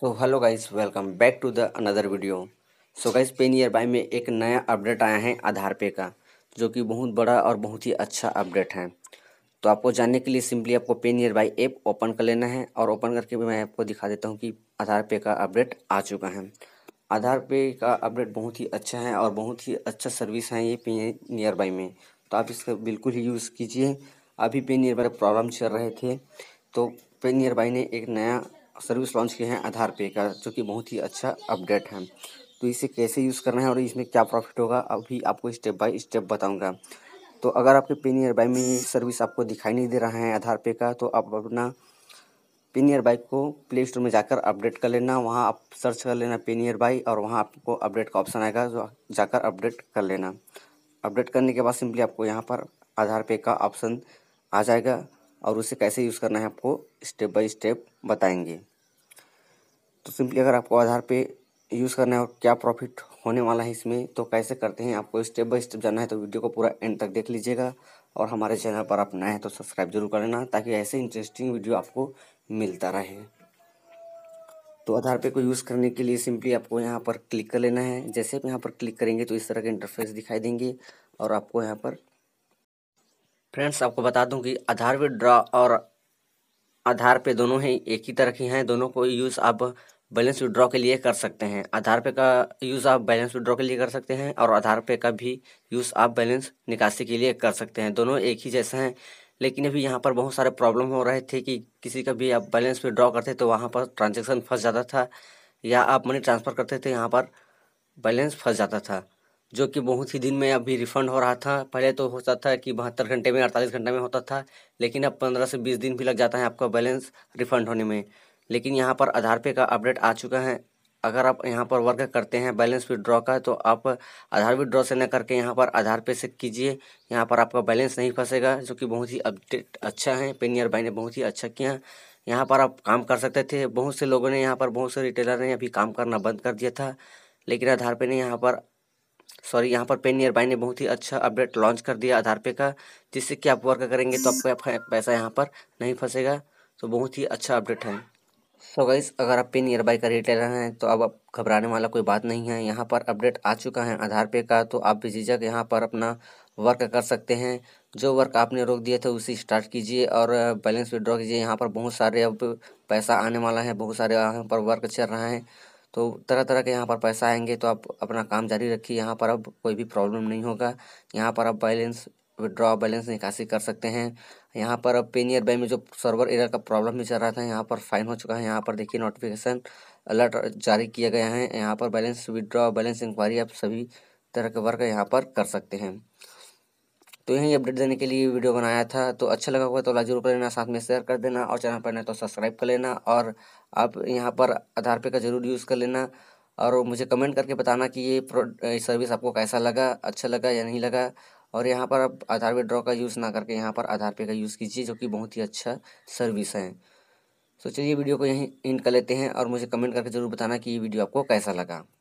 so hello guys welcome back to the another video so guys PayNearby में एक नया update आया है आधार पे का जो कि बहुत बड़ा और बहुत ही अच्छा अपडेट है तो आपको जानने के लिए सिंपली आपको पे नियर बाई ऐप ओपन कर लेना है और ओपन करके भी मैं आपको दिखा देता हूँ कि आधार पे का अपडेट आ चुका है आधार पे का अपडेट बहुत ही अच्छा है और बहुत ही अच्छा सर्विस है ये पे नियर बाई में तो आप इसका बिल्कुल ही यूज़ कीजिए अभी पे नियर बाई प्रॉब्लम चल रहे थे तो पे नियर बाई ने एक नया सर्विस लॉन्च किए हैं आधार पे का जो कि बहुत ही अच्छा अपडेट है तो इसे कैसे यूज़ करना है और इसमें क्या प्रॉफिट होगा अभी आपको स्टेप बाय स्टेप बताऊंगा तो अगर आपके पे नियर बाई में ये सर्विस आपको दिखाई नहीं दे रहा है आधार पे का तो आप अपना पे नियर बाई को प्ले स्टोर में जाकर अपडेट कर लेना वहाँ आप सर्च कर लेना पे नियर बाई और वहाँ आपको अपडेट का ऑप्शन आएगा जो जाकर अपडेट कर लेना अपडेट करने के बाद सिंपली आपको यहाँ पर आधार पे का ऑप्शन आ जाएगा और उसे कैसे यूज़ करना है आपको स्टेप बाय स्टेप बताएंगे तो सिंपली अगर आपको आधार पे यूज़ करना है और क्या प्रॉफिट होने वाला है इसमें तो कैसे करते हैं आपको स्टेप बाय स्टेप जाना है तो वीडियो को पूरा एंड तक देख लीजिएगा और हमारे चैनल पर आप नए हैं तो सब्सक्राइब जरूर कर लेना ताकि ऐसे इंटरेस्टिंग वीडियो आपको मिलता रहे तो आधार पे को यूज़ करने के लिए सिंपली आपको यहाँ पर क्लिक कर लेना है जैसे आप यहाँ पर क्लिक करेंगे तो इस तरह के इंटरफेस दिखाई देंगे और आपको यहाँ पर फ्रेंड्स आपको बता दूं कि आधार विड्रॉ और आधार पे दोनों ही एक ही तरह की हैं दोनों को यूज़ आप बैलेंस विड्रॉ के लिए कर सकते हैं आधार पे का यूज़ आप बैलेंस विड्रॉ के लिए कर सकते हैं और आधार पे का भी यूज़ आप बैलेंस निकासी के लिए कर सकते हैं दोनों एक ही जैसे हैं लेकिन अभी यहाँ पर बहुत सारे प्रॉब्लम हो रहे थे कि किसी का भी आप बैलेंस विड्रॉ करते तो वहाँ पर ट्रांजेक्शन फंस जाता था या आप मनी ट्रांसफ़र करते थे यहाँ पर बैलेंस फंस जाता था जो कि बहुत ही दिन में अभी रिफंड हो रहा था पहले तो होता था कि बहत्तर घंटे में अड़तालीस घंटे में होता था लेकिन अब पंद्रह से बीस दिन भी लग जाता है आपका बैलेंस रिफंड होने में लेकिन यहाँ पर आधार पे का अपडेट आ चुका है अगर आप यहाँ पर वर्क करते हैं बैलेंस विदड्रॉ का तो आप आधार विड्रॉ से न करके यहाँ पर आधार पे से कीजिए यहाँ पर आपका बैलेंस नहीं फंसेगा जो कि बहुत ही अपडेट अच्छा है पेनियर भाई ने बहुत ही अच्छा किया यहाँ पर आप काम कर सकते थे बहुत से लोगों ने यहाँ पर बहुत से रिटेलर ने अभी काम करना बंद कर दिया था लेकिन आधार पे ने यहाँ पर सॉरी यहाँ पर पेन नियर बाई ने बहुत ही अच्छा अपडेट लॉन्च कर दिया आधार पे का जिससे कि आप वर्क करेंगे तो आपका पैसा यहाँ पर नहीं फंसेगा तो बहुत ही अच्छा अपडेट है सो so गाइस अगर आप पेन नियर बाई का रिटेलर हैं तो अब आप घबराने वाला कोई बात नहीं है यहाँ पर अपडेट आ चुका है आधार पे का तो आप झिझक यहाँ पर अपना वर्क कर सकते हैं जो वर्क आपने रोक दिया था उसे स्टार्ट कीजिए और बैलेंस विड्रॉ कीजिए यहाँ पर बहुत सारे अब पैसा आने वाला है बहुत सारे यहाँ पर वर्क चल रहा है तो तरह तरह के यहाँ पर पैसा आएंगे तो आप अपना काम जारी रखिए यहाँ पर अब कोई भी प्रॉब्लम नहीं होगा यहाँ पर आप बैलेंस विड्रॉ बैलेंस निकासी कर सकते हैं यहाँ पर अब पेनियर बैंक में जो सर्वर एरर का प्रॉब्लम भी चल रहा था यहाँ पर फाइन हो चुका है यहाँ पर देखिए नोटिफिकेशन अलर्ट जारी किया गया है यहाँ पर बैलेंस विड्रॉ बैलेंस इंक्वायरी आप सभी तरह के वर्क यहाँ पर कर सकते हैं तो यही अपडेट देने के लिए वीडियो बनाया था तो अच्छा लगा होगा तो लाइक जरूर कर लेना साथ में शेयर कर देना और चैनल पर नहीं तो सब्सक्राइब कर लेना और आप यहाँ पर आधार पे का जरूर यूज़ कर लेना और मुझे कमेंट करके बताना कि ये सर्विस आपको कैसा लगा अच्छा लगा या नहीं लगा और यहाँ पर आप आधार पे ड्रॉ का यूज़ ना करके यहाँ पर आधार पे का यूज़ कीजिए जो कि बहुत ही अच्छा सर्विस है तो चलिए वीडियो को यहीं इंड कर लेते हैं और मुझे कमेंट करके ज़रूर बताना कि ये वीडियो आपको कैसा लगा